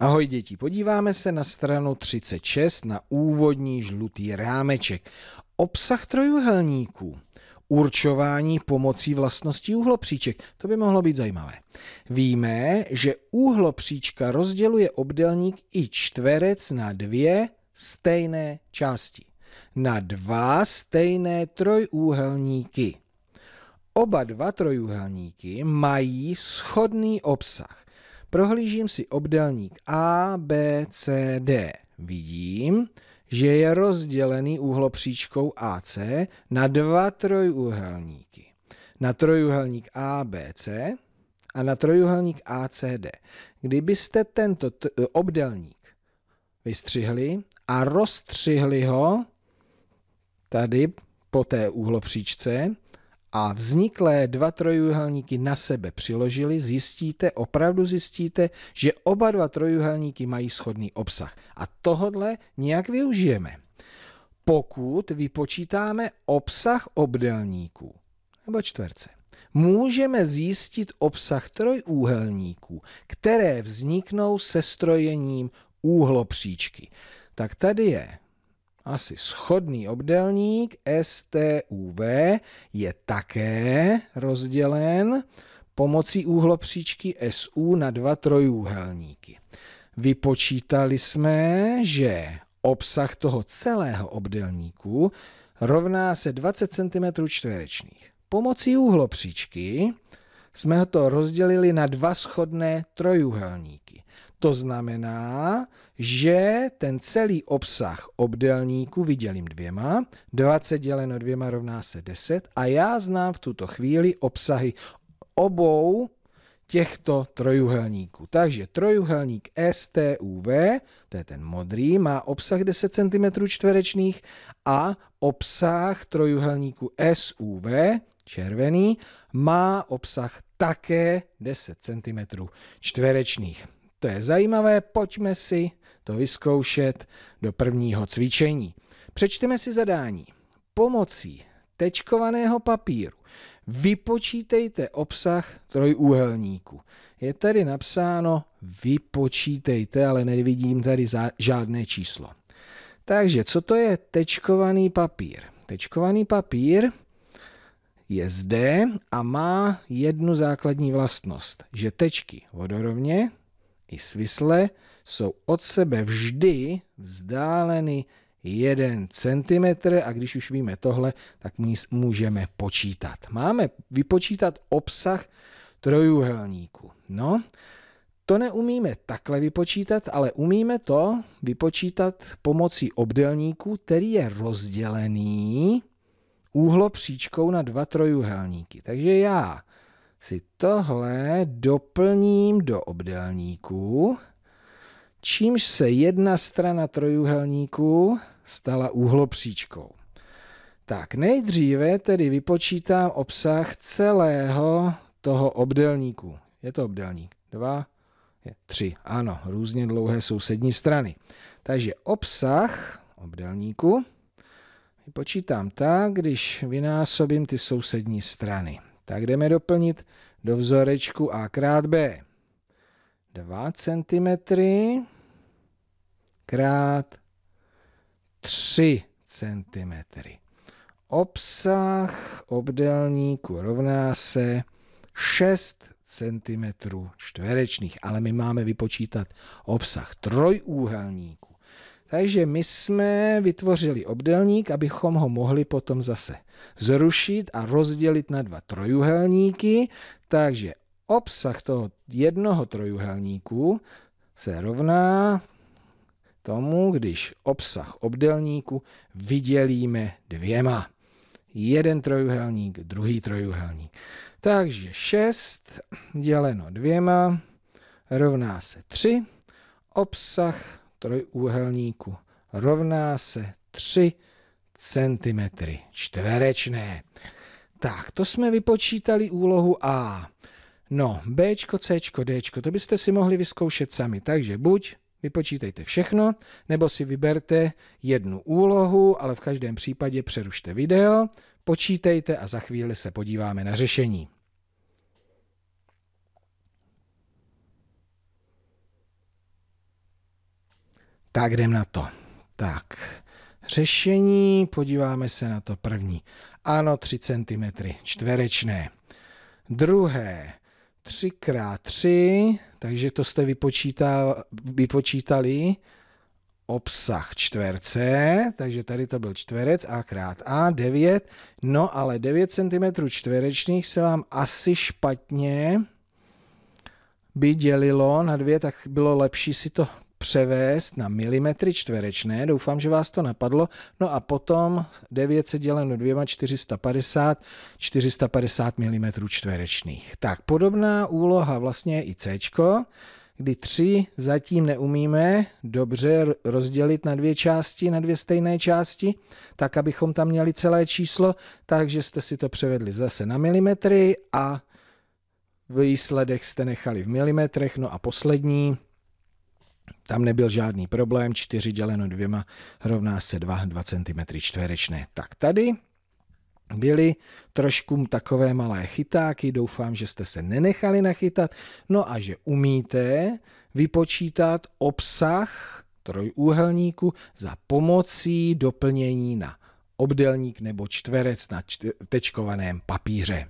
Ahoj děti, podíváme se na stranu 36 na úvodní žlutý rámeček. Obsah trojuhelníků. Určování pomocí vlastností úhlopříček. To by mohlo být zajímavé. Víme, že úhlopříčka rozděluje obdelník i čtverec na dvě stejné části. Na dva stejné trojúhelníky. Oba dva trojúhelníky mají shodný obsah – Prohlížím si obdelník A, B, C, D. Vidím, že je rozdělený úhlopříčkou AC na dva trojúhelníky. Na trojúhelník ABC a na trojúhelník ACD. Kdybyste tento eh, obdelník vystřihli a rozstřihli ho tady po té úhlopříčce, a vzniklé dva trojuhelníky na sebe přiložili, zjistíte, opravdu zjistíte, že oba dva trojuhelníky mají schodný obsah. A tohodle nějak využijeme. Pokud vypočítáme obsah obdelníků nebo čtverce, můžeme zjistit obsah trojúhelníků, které vzniknou se strojením úhlopříčky. Tak tady je asi schodný obdélník STUV je také rozdělen pomocí úhlopříčky SU na dva trojúhelníky. Vypočítali jsme, že obsah toho celého obdélníku rovná se 20 cm čtverečných. Pomocí úhlopříčky jsme ho to rozdělili na dva schodné trojúhelníky. To znamená, že ten celý obsah obdelníku vydělím dvěma, 20 děleno dvěma rovná se 10 a já znám v tuto chvíli obsahy obou těchto trojuhelníků. Takže trojuhelník STUV, to je ten modrý, má obsah 10 cm čtverečných a obsah trojuhelníku SUV, červený, má obsah také 10 cm čtverečných. To je zajímavé, pojďme si to vyzkoušet do prvního cvičení. Přečteme si zadání. Pomocí tečkovaného papíru vypočítejte obsah trojúhelníku. Je tady napsáno vypočítejte, ale nevidím tady žádné číslo. Takže co to je tečkovaný papír? Tečkovaný papír je zde a má jednu základní vlastnost, že tečky vodorovně i svisle jsou od sebe vždy vzdáleny 1 cm a když už víme tohle, tak můžeme počítat. Máme vypočítat obsah trojuhelníku. No, to neumíme takhle vypočítat, ale umíme to vypočítat pomocí obdelníku, který je rozdělený úhlopříčkou na dva trojuhelníky. Takže já si tohle doplním do obdélníku, čímž se jedna strana trojuhelníku stala úhlopříčkou. Tak nejdříve tedy vypočítám obsah celého toho obdélníku. Je to obdélník. Dva, je, tři. Ano, různě dlouhé sousední strany. Takže obsah obdélníku vypočítám tak, když vynásobím ty sousední strany. Tak jdeme doplnit do vzorečku A krát B. 2 cm krát 3 cm. Obsah obdelníku rovná se 6 cm čtverečných, ale my máme vypočítat obsah trojúhelníku. Takže my jsme vytvořili obdelník, abychom ho mohli potom zase zrušit a rozdělit na dva trojuhelníky. Takže obsah toho jednoho trojuhelníku se rovná tomu, když obsah obdelníku vydělíme dvěma. Jeden trojuhelník, druhý trojuhelník. Takže 6 děleno dvěma rovná se 3. Obsah trojúhelníku rovná se 3 cm čtverečné. Tak, to jsme vypočítali úlohu A. No, B, C, D, to byste si mohli vyzkoušet sami. Takže buď vypočítejte všechno, nebo si vyberte jednu úlohu, ale v každém případě přerušte video, počítejte a za chvíli se podíváme na řešení. Tak jdem na to. Tak, řešení, podíváme se na to první. Ano, 3 cm čtverečné. Druhé, 3x3, takže to jste vypočítá, vypočítali obsah čtverce, takže tady to byl čtverec A krát A, 9, no ale 9 cm čtverečných se vám asi špatně by dělilo na dvě, tak bylo lepší si to převést na milimetry čtverečné, doufám, že vás to napadlo, no a potom 9 se děleno 2 450, 450 mm čtverečných. Tak podobná úloha vlastně je i C, kdy 3 zatím neumíme dobře rozdělit na dvě části, na dvě stejné části, tak abychom tam měli celé číslo, takže jste si to převedli zase na milimetry a výsledek jste nechali v milimetrech, no a poslední tam nebyl žádný problém, 4 děleno dvěma rovná se 2, 2 cm čtverečné. Tak tady byly trošku takové malé chytáky, doufám, že jste se nenechali nachytat, no a že umíte vypočítat obsah trojúhelníku za pomocí doplnění na obdelník nebo čtverec na tečkovaném papíře.